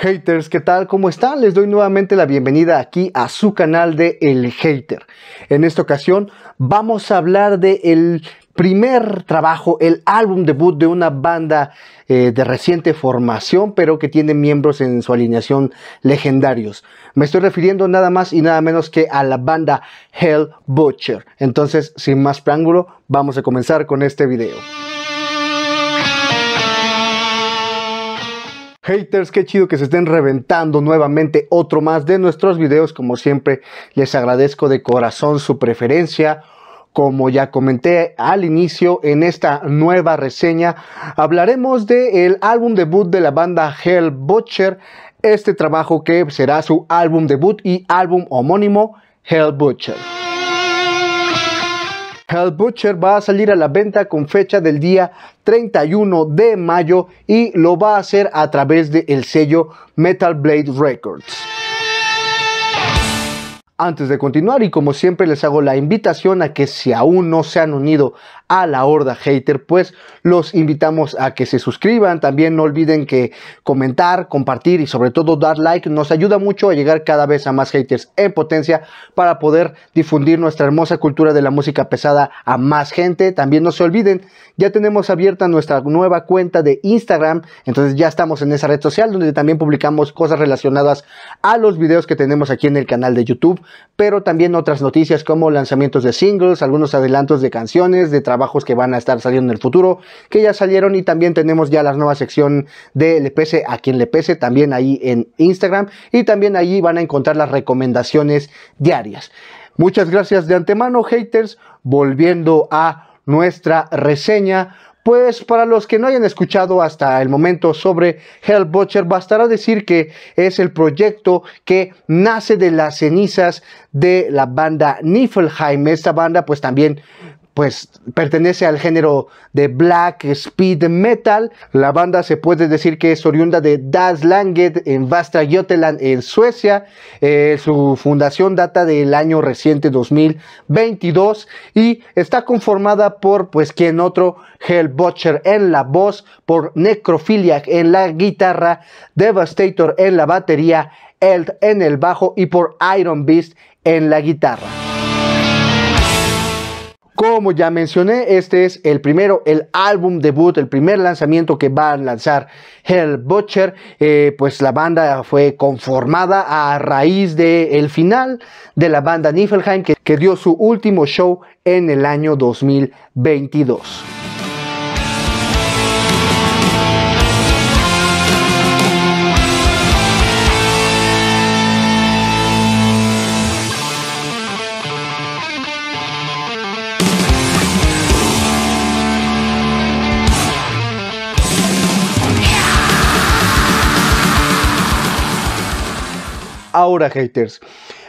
Haters, ¿qué tal? ¿Cómo están? Les doy nuevamente la bienvenida aquí a su canal de El Hater. En esta ocasión vamos a hablar de el primer trabajo, el álbum debut de una banda eh, de reciente formación, pero que tiene miembros en su alineación legendarios. Me estoy refiriendo nada más y nada menos que a la banda Hell Butcher. Entonces, sin más preámbulo, vamos a comenzar con este video. Haters, qué chido que se estén reventando nuevamente otro más de nuestros videos. Como siempre, les agradezco de corazón su preferencia. Como ya comenté al inicio en esta nueva reseña, hablaremos del álbum debut de la banda Hell Butcher, este trabajo que será su álbum debut y álbum homónimo Hell Butcher. Hell Butcher va a salir a la venta con fecha del día 31 de mayo y lo va a hacer a través del sello Metal Blade Records. Antes de continuar y como siempre les hago la invitación a que si aún no se han unido a la horda hater, pues los invitamos a que se suscriban, también no olviden que comentar, compartir y sobre todo dar like nos ayuda mucho a llegar cada vez a más haters en potencia para poder difundir nuestra hermosa cultura de la música pesada a más gente. También no se olviden, ya tenemos abierta nuestra nueva cuenta de Instagram, entonces ya estamos en esa red social donde también publicamos cosas relacionadas a los videos que tenemos aquí en el canal de YouTube, pero también otras noticias como lanzamientos de singles, algunos adelantos de canciones, de trabajos que van a estar saliendo en el futuro, que ya salieron y también tenemos ya la nueva sección de Le Pese a quien le pese, también ahí en Instagram y también ahí van a encontrar las recomendaciones diarias. Muchas gracias de antemano, haters. Volviendo a nuestra reseña, pues para los que no hayan escuchado hasta el momento sobre Hell Butcher, bastará decir que es el proyecto que nace de las cenizas de la banda Niflheim. Esta banda pues también pues pertenece al género de black speed metal. La banda se puede decir que es oriunda de Das Langet en Vastra Joteland en Suecia. Eh, su fundación data del año reciente 2022 y está conformada por pues quien otro Butcher en la voz, por Necrophiliac en la guitarra, Devastator en la batería, Eld en el bajo y por Iron Beast en la guitarra. Como ya mencioné, este es el primero, el álbum debut, el primer lanzamiento que va a lanzar Hell Butcher. Eh, pues la banda fue conformada a raíz del el final de la banda Niflheim que, que dio su último show en el año 2022. haters.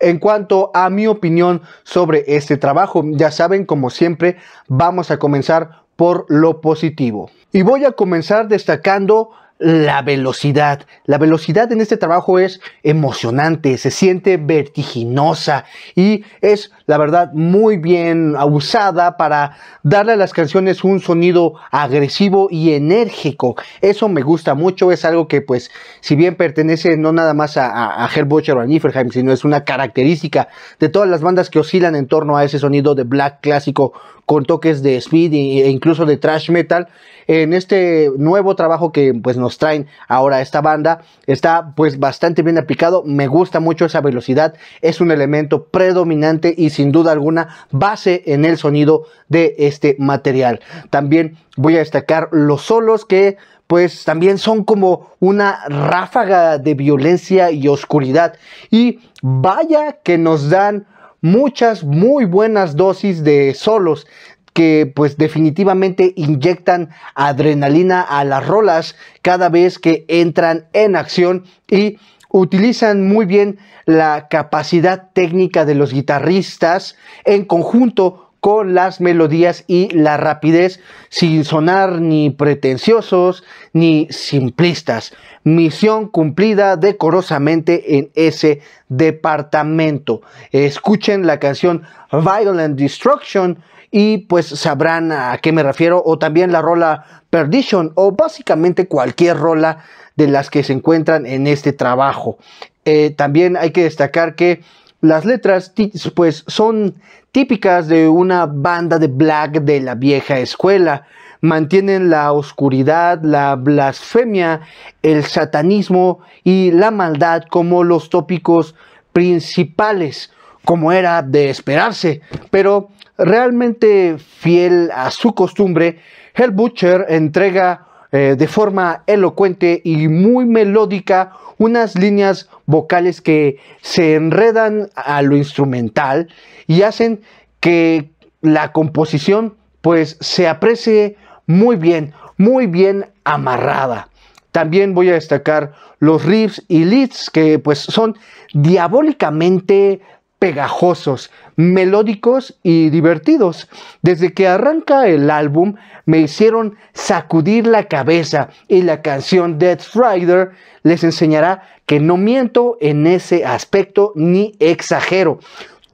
En cuanto a mi opinión sobre este trabajo, ya saben, como siempre, vamos a comenzar por lo positivo. Y voy a comenzar destacando la velocidad. La velocidad en este trabajo es emocionante, se siente vertiginosa y es, la verdad, muy bien usada para darle a las canciones un sonido agresivo y enérgico. Eso me gusta mucho, es algo que, pues, si bien pertenece no nada más a, a, Butcher o a Niflheim, sino es una característica de todas las bandas que oscilan en torno a ese sonido de black clásico con toques de speed e incluso de thrash metal. En este nuevo trabajo que pues nos traen ahora esta banda está pues bastante bien aplicado. Me gusta mucho esa velocidad. Es un elemento predominante y sin duda alguna base en el sonido de este material. También voy a destacar los solos que pues también son como una ráfaga de violencia y oscuridad. Y vaya que nos dan muchas muy buenas dosis de solos que pues definitivamente inyectan adrenalina a las rolas cada vez que entran en acción y utilizan muy bien la capacidad técnica de los guitarristas en conjunto con las melodías y la rapidez sin sonar ni pretenciosos ni simplistas. Misión cumplida decorosamente en ese departamento. Escuchen la canción Violent Destruction y pues sabrán a qué me refiero o también la rola Perdition o básicamente cualquier rola de las que se encuentran en este trabajo. Eh, también hay que destacar que las letras pues, son típicas de una banda de black de la vieja escuela. Mantienen la oscuridad, la blasfemia, el satanismo y la maldad como los tópicos principales, como era de esperarse. Pero realmente fiel a su costumbre, Hell Butcher entrega eh, de forma elocuente y muy melódica unas líneas vocales que se enredan a lo instrumental y hacen que la composición pues se aprecie muy bien, muy bien amarrada. También voy a destacar los riffs y leads que pues son diabólicamente pegajosos, melódicos y divertidos. Desde que arranca el álbum me hicieron sacudir la cabeza y la canción Death Rider les enseñará que no miento en ese aspecto ni exagero.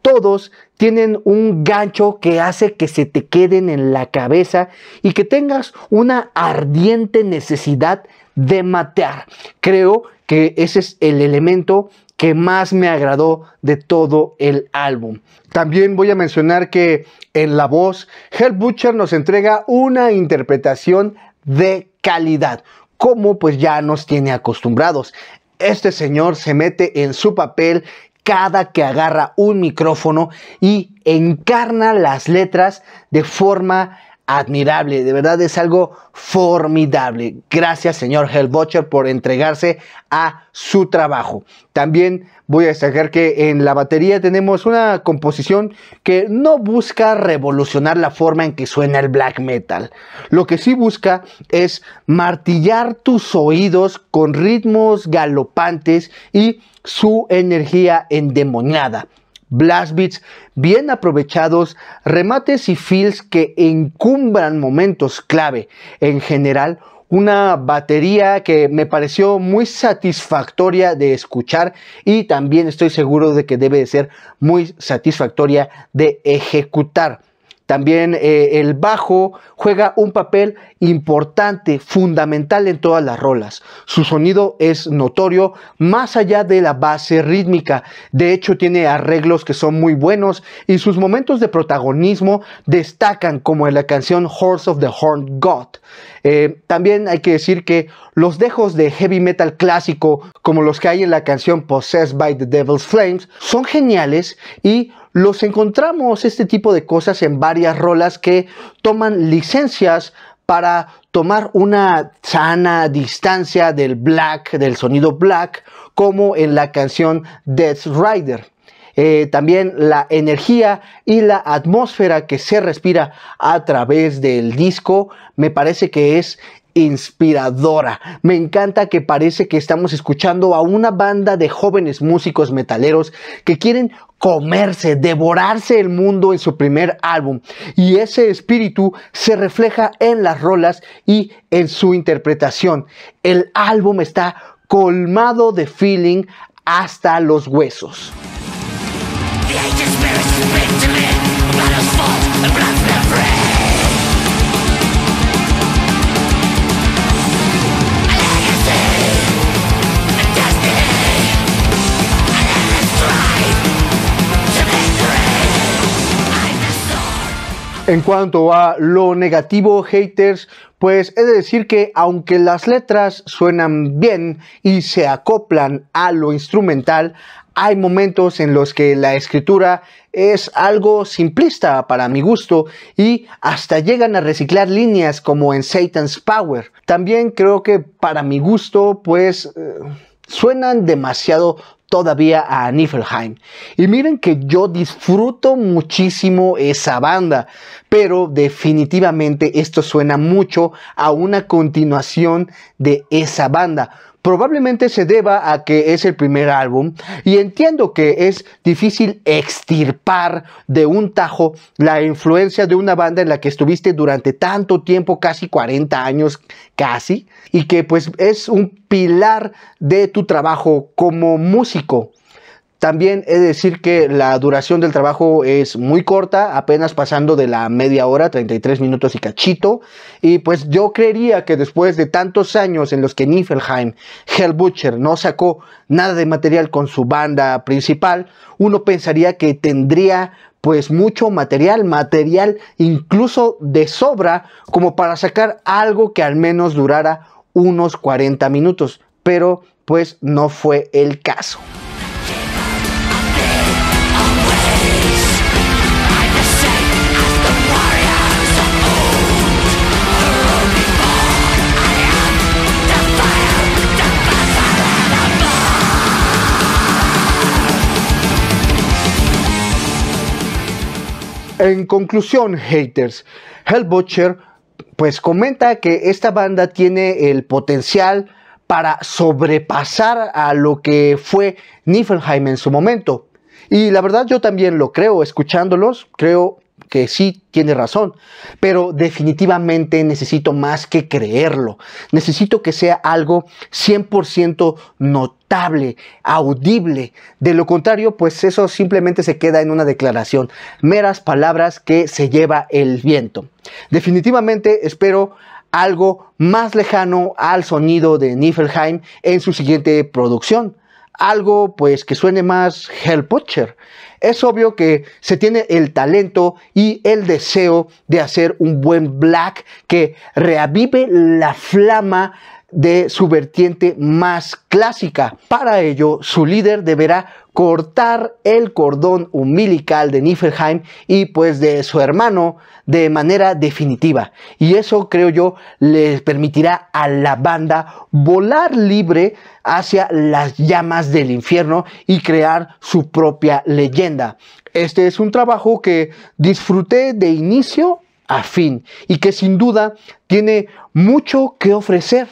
Todos tienen un gancho que hace que se te queden en la cabeza y que tengas una ardiente necesidad de matar. Creo que ese es el elemento que más me agradó de todo el álbum. También voy a mencionar que en la voz, Hell Butcher nos entrega una interpretación de calidad, como pues ya nos tiene acostumbrados. Este señor se mete en su papel cada que agarra un micrófono y encarna las letras de forma admirable, de verdad es algo formidable. Gracias, señor Hellbocher, por entregarse a su trabajo. También voy a destacar que en la batería tenemos una composición que no busca revolucionar la forma en que suena el black metal. Lo que sí busca es martillar tus oídos con ritmos galopantes y su energía endemoniada blast beats bien aprovechados, remates y fills que encumbran momentos clave. En general, una batería que me pareció muy satisfactoria de escuchar y también estoy seguro de que debe de ser muy satisfactoria de ejecutar. También eh, el bajo juega un papel importante, fundamental en todas las rolas. Su sonido es notorio más allá de la base rítmica. De hecho, tiene arreglos que son muy buenos y sus momentos de protagonismo destacan como en la canción Horse of the Horn God. Eh, también hay que decir que los dejos de heavy metal clásico, como los que hay en la canción Possessed by the Devil's Flames, son geniales y los encontramos este tipo de cosas en varias rolas que toman licencias para tomar una sana distancia del black, del sonido black, como en la canción Death Rider. Eh, también la energía y la atmósfera que se respira a través del disco, me parece que es inspiradora. Me encanta que parece que estamos escuchando a una banda de jóvenes músicos metaleros que quieren comerse, devorarse el mundo en su primer álbum. Y ese espíritu se refleja en las rolas y en su interpretación. El álbum está colmado de feeling hasta los huesos. En cuanto a lo negativo, haters, pues he de decir que aunque las letras suenan bien y se acoplan a lo instrumental, hay momentos en los que la escritura es algo simplista para mi gusto y hasta llegan a reciclar líneas como en Satan's Power. También creo que para mi gusto pues eh, suenan demasiado todavía a Niflheim. Y miren que yo disfruto muchísimo esa banda, pero definitivamente esto suena mucho a una continuación de esa banda probablemente se deba a que es el primer álbum y entiendo que es difícil extirpar de un tajo la influencia de una banda en la que estuviste durante tanto tiempo, casi 40 años casi, y que pues es un pilar de tu trabajo como músico. También he de decir que la duración del trabajo es muy corta, apenas pasando de la media hora, 33 minutos y cachito. Y pues yo creería que después de tantos años en los que Niflheim, Butcher, no sacó nada de material con su banda principal, uno pensaría que tendría pues mucho material, material incluso de sobra, como para sacar algo que al menos durara unos 40 minutos. Pero pues no fue el caso. En conclusión, haters, Hellbutcher pues comenta que esta banda tiene el potencial para sobrepasar a lo que fue Niflheim en su momento. Y la verdad yo también lo creo, escuchándolos, creo que sí tiene razón, pero definitivamente necesito más que creerlo. Necesito que sea algo 100% notable, audible. De lo contrario, pues eso simplemente se queda en una declaración, meras palabras que se lleva el viento. Definitivamente espero algo más lejano al sonido de Niflheim en su siguiente producción algo pues que suene más Butcher. Es obvio que se tiene el talento y el deseo de hacer un buen Black que reavive la flama de su vertiente más clásica. Para ello, su líder deberá cortar el cordón umbilical de Niflheim y pues de su hermano de manera definitiva. Y eso creo yo les permitirá a la banda volar libre hacia las llamas del infierno y crear su propia leyenda. Este es un trabajo que disfruté de inicio a fin y que sin duda tiene mucho que ofrecer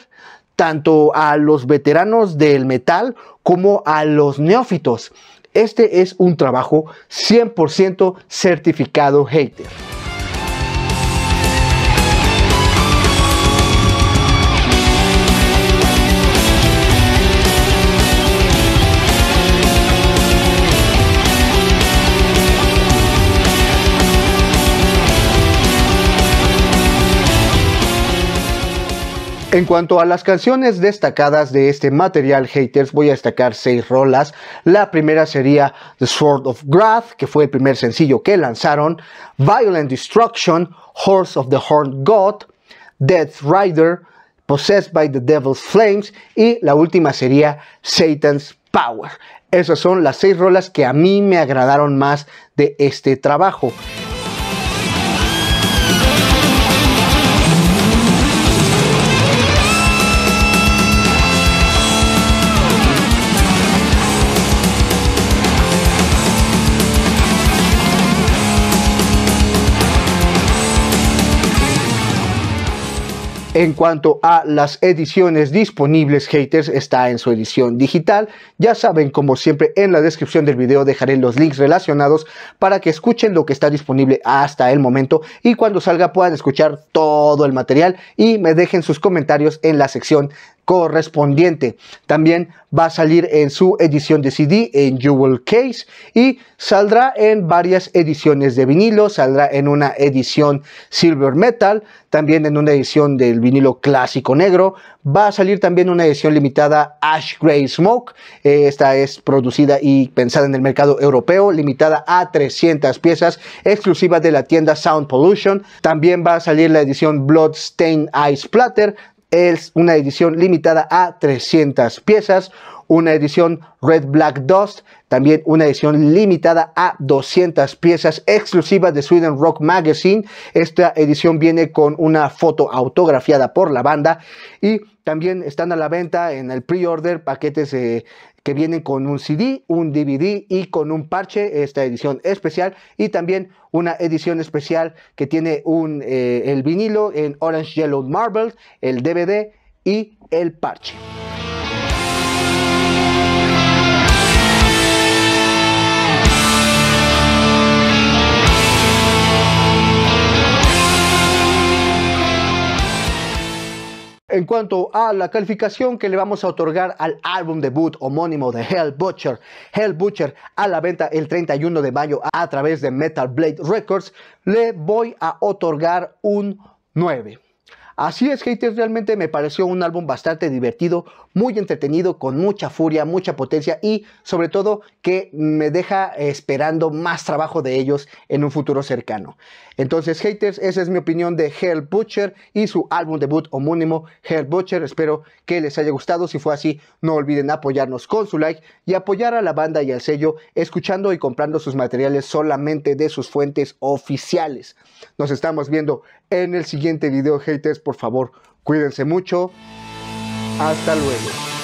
tanto a los veteranos del metal como a los neófitos. Este es un trabajo 100% certificado hater. En cuanto a las canciones destacadas de este material haters, voy a destacar seis rolas. La primera sería The Sword of Wrath, que fue el primer sencillo que lanzaron, Violent Destruction, Horse of the Horned God, Death Rider, Possessed by the Devil's Flames y la última sería Satan's Power. Esas son las seis rolas que a mí me agradaron más de este trabajo. En cuanto a las ediciones disponibles, haters está en su edición digital. Ya saben, como siempre, en la descripción del video dejaré los links relacionados para que escuchen lo que está disponible hasta el momento y cuando salga puedan escuchar todo el material y me dejen sus comentarios en la sección correspondiente. También va a salir en su edición de CD en Jewel Case y saldrá en varias ediciones de vinilo, saldrá en una edición Silver Metal, también en una edición del vinilo clásico negro. Va a salir también una edición limitada Ash Grey Smoke. Eh, esta es producida y pensada en el mercado europeo, limitada a 300 piezas, Exclusiva de la tienda Sound Pollution. También va a salir la edición stain Ice Platter. Es una edición limitada a 300 piezas una edición Red Black Dust, también una edición limitada a 200 piezas exclusivas de Sweden Rock Magazine. Esta edición viene con una foto autografiada por la banda y también están a la venta en el pre-order paquetes eh, que vienen con un CD, un DVD y con un parche, esta edición especial, y también una edición especial que tiene un, eh, el vinilo en Orange Yellow Marble, el DVD y el parche. en cuanto a la calificación que le vamos a otorgar al álbum debut homónimo de Hell Butcher, Hell Butcher a la venta el 31 de mayo a través de Metal Blade Records, le voy a otorgar un 9. Así es, haters, realmente me pareció un álbum bastante divertido, muy entretenido, con mucha furia, mucha potencia y sobre todo que me deja esperando más trabajo de ellos en un futuro cercano. Entonces, haters, esa es mi opinión de Hell Butcher y su álbum debut homónimo, Hell Butcher. Espero que les haya gustado. Si fue así, no olviden apoyarnos con su like y apoyar a la banda y al sello escuchando y comprando sus materiales solamente de sus fuentes oficiales. Nos estamos viendo en el siguiente video, haters. Por favor, cuídense mucho. Hasta luego.